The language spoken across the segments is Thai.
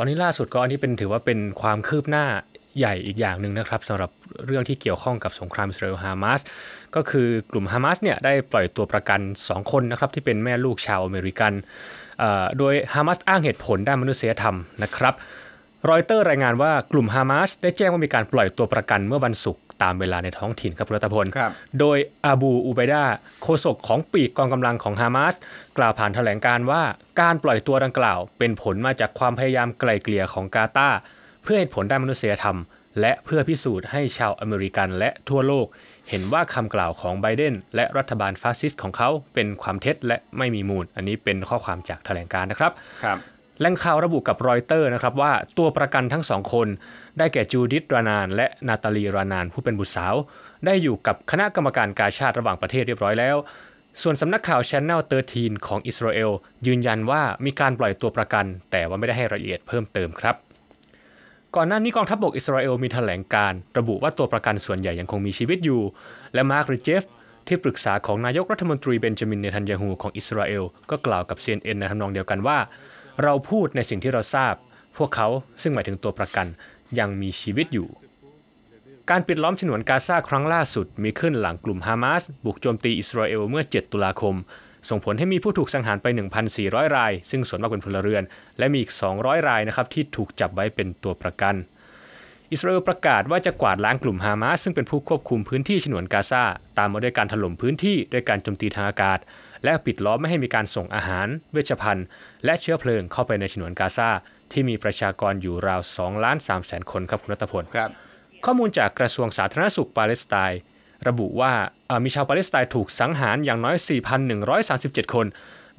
อนนี้ล่าสุดก็อันนี้เป็นถือว่าเป็นความคืบหน้าใหญ่อีกอย่างหนึ่งนะครับสำหรับเรื่องที่เกี่ยวข้องกับสงครามอิสราเอลฮามาสก็คือกลุ่มฮามาสเนี่ยได้ปล่อยตัวประกัน 2 คนนะครับที่เป็นแม่ลูกชาวอเมริกัน โดยฮามาสอ้างเหตุผลด้านมนุษยธรรมนะครับรอยเตอร์รายงานว่ากลุ่มฮามาสได้แจ้งว่ามีการปล่อยตัวประกันเมื่อวันศุกร์ตามเวลาในท้องถิ่นครับรัตพล โดยอาบูอูไบดาโฆษกของปีกกองกำลังของฮามาสกล่าวผ่านแถลงการว่าการปล่อยตัวดังกล่าว เป็นผลมาจากความพยายามไกล่เกลี่ยของกาตา เพื่อเหตุผลด้านมนุษยธรรม และเพื่อพิสูจน์ให้ชาวอเมริกันและทั่วโลก เห็นว่าคำกล่าวของไบเดน และรัฐบาลฟาสซิสต์ของเขาเป็นความเท็จและไม่มีมูล อันนี้เป็นข้อความจากแถลงการนะครับครับแหล่งข่าวระบุกับรอยเตอร์นะครับว่าตัวประกันทั้งสองคน ได้แก่จูดิตรานานและนาตาลีรานานผู้เป็นบุตรสาว ได้อยู่กับคณะกรรมการกาชาติระหว่างประเทศเรียบร้อยแล้ว ส่วนสำนักข่าวลเ a n n e l 13 ของอิสราเอลยืนยันว่ามีการปล่อยตัวประกัน แต่ว่าไม่ได้ให้รายละเอียดเพิ่มเติมครับ ก่อนหน้านี้กองทัพบบกอิสราเอลมีถแถลงการระบุว่าตัวประกันส่วนใหญ่ยังคงมีชีวิตอยู่ และมาร์คริเจฟที่ปรึกษาของนายกรัฐมนตรีเบนจามินเนทันยาฮูของอิสราเอลก็กล่าวกับ CNN ในทำนองเดียวกันว่าเราพูดในสิ่งที่เราทราบ พวกเขาซึ่งหมายถึงตัวประกัน ยังมีชีวิตอยู่ การปิดล้อมฉนวนกาซาครั้งล่าสุด มีขึ้นหลังกลุ่มฮามาส บุกโจมตีอิสราเอลเมื่อ7ตุลาคม ส่งผลให้มีผู้ถูกสังหารไป 1,400 ราย ซึ่งส่วนมากเป็นพลเรือน และมีอีก 200 รายนะครับที่ถูกจับไว้เป็นตัวประกันอิสราเอลประกาศว่าจะกวาดล้างกลุ่มฮามาสซึ่งเป็นผู้ควบคุมพื้นที่ฉนวนกาซาตามมาด้วยการถล่มพื้นที่ด้วยการโจมตีทางอากาศ และปิดล้อมไม่ให้มีการส่งอาหาร เวชภัณฑ์ และเชื้อเพลิงเข้าไปในฉนวนกาซาที่มีประชากรอยู่ราว2ล้าน3แสนคนครับคุณรัตพลครับข้อมูลจากกระทรวงสาธารณสุขปาเลสไตน์ระบุว่ามีชาวปาเลสไตน์ถูกสังหารอย่างน้อย 4,137 คน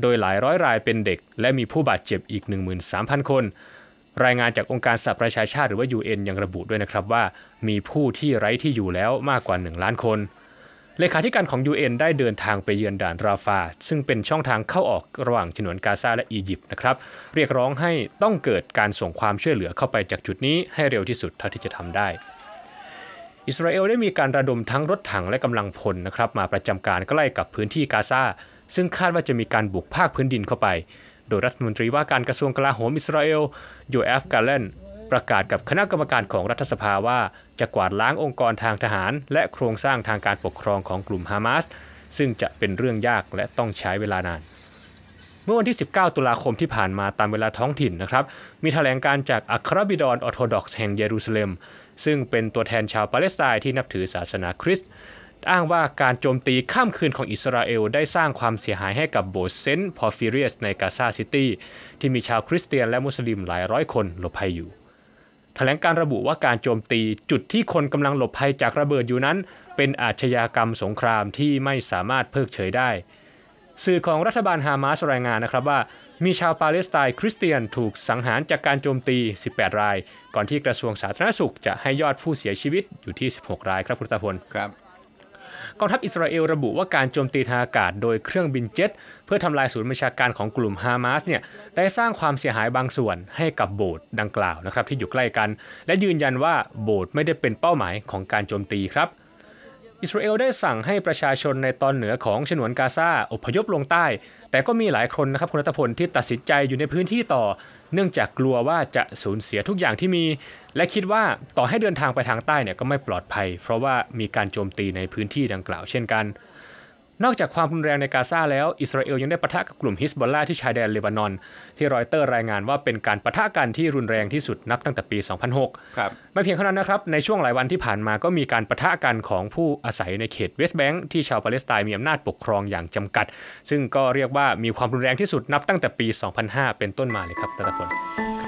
โดยหลายร้อยรายเป็นเด็ก และมีผู้บาดเจ็บอีก 13,000 คนรายงานจากองค์การสหประชาชาติหรือว่า UN ยังระบุด้วยนะครับว่า มีผู้ที่ไร้ที่อยู่แล้วมากกว่า 1 ล้านคน เลขาธิการของ UN ได้เดินทางไปเยือนด่านราฟา ซึ่งเป็นช่องทางเข้าออกระหว่างฉนวนกาซาและอียิปต์นะครับเรียกร้องให้ต้องเกิดการส่งความช่วยเหลือเข้าไปจากจุดนี้ให้เร็วที่สุดเท่าที่จะทำได้ อิสราเอลได้มีการระดมทั้งรถถังและกำลังพลนะครับมาประจำการใกล้กับพื้นที่กาซาซึ่งคาดว่าจะมีการบุกภาคพื้นดินเข้าไปโดยรัฐมนตรีว่าการกระทรวงกลาโหมอิสราเอลโยเอฟกาเลนประกาศกับคณะกรรมการของรัฐสภาว่า จะกวาดล้างองค์กรทางทหารและโครงสร้างทางการปกครองของกลุ่มฮามาส ซึ่งจะเป็นเรื่องยากและต้องใช้เวลานาน เมื่อวันที่ 19 ตุลาคมที่ผ่านมาตามเวลาท้องถิ่นนะครับ มีถแถลงการจากอัครบิดนออโธดอกซ์แห่งเยรูซาเล็ม ซึ่งเป็นตัวแทนชาวปาเลสไตน์ที่นับถือศาสนาคริสต์อ้างว่าการโจมตีข้ามคืนของอิสราเอลได้สร้างความเสียหายให้กับโบสถ์เซนต์พอฟิเรียสในกาซาซิตี้ที่มีชาวคริสเตียนและมุสลิมหลายร้อยคนหลบภัยอยู่ถแถลงการระบุว่าการโจมตีจุดที่คนกำลังหลบภัยจากระเบิดอยู่นั้น เป็นอาชญากรรมสงครามที่ไม่สามารถเพิกเฉยได้ สื่อของรัฐบาลฮามาสรายงานนะครับว่า มีชาวปาเลสไตน์คริสเตียนถูกสังหารจากการโจมตี 18 ราย ก่อนที่กระทรวงสาธารณสุขจะให้ยอดผู้เสียชีวิตอยู่ที่ 16 รายครับคุณตาพลครับกองทัพอิสราเอลระบุว่าการโจมตีทางอากาศโดยเครื่องบินเจ็ต เพื่อทำลายศูนย์บัญชาการของกลุ่มฮามาสเนี่ยได้สร้างความเสียหายบางส่วนให้กับโบสถ์ดังกล่าวนะครับที่อยู่ใกล้กัน และยืนยันว่าโบสถ์ไม่ได้เป็นเป้าหมายของการโจมตีครับอิสราเอลได้สั่งให้ประชาชนในตอนเหนือของฉนวนกาซาอพยพลงใต้ แต่ก็มีหลายคนนะครับคุณรัตพลที่ตัดสินใจอยู่ในพื้นที่ต่อ เนื่องจากกลัวว่าจะสูญเสียทุกอย่างที่มี และคิดว่าต่อให้เดินทางไปทางใต้เนี่ยก็ไม่ปลอดภัย เพราะว่ามีการโจมตีในพื้นที่ดังกล่าวเช่นกันนอกจากความรุนแรงในกาซาแล้วอิสราเอลยังได้ปะทะกับกลุ่มฮิสบอลลาที่ชายแดนเลบานอน ที่รอยเตอร์รายงานว่าเป็นการปะทะกันที่รุนแรงที่สุดนับตั้งแต่ปี 2006 ครับไม่เพียงเท่านั้นนะครับ ในช่วงหลายวันที่ผ่านมาก็มีการปะทะกันของผู้อาศัยในเขตเวสต์แบงค์ ที่ชาวปาเลสไตน์มีอำนาจปกครองอย่างจำกัดซึ่งก็เรียกว่ามีความรุนแรงที่สุดนับตั้งแต่ปี 2005 เป็นต้นมาเลยครับรัตพล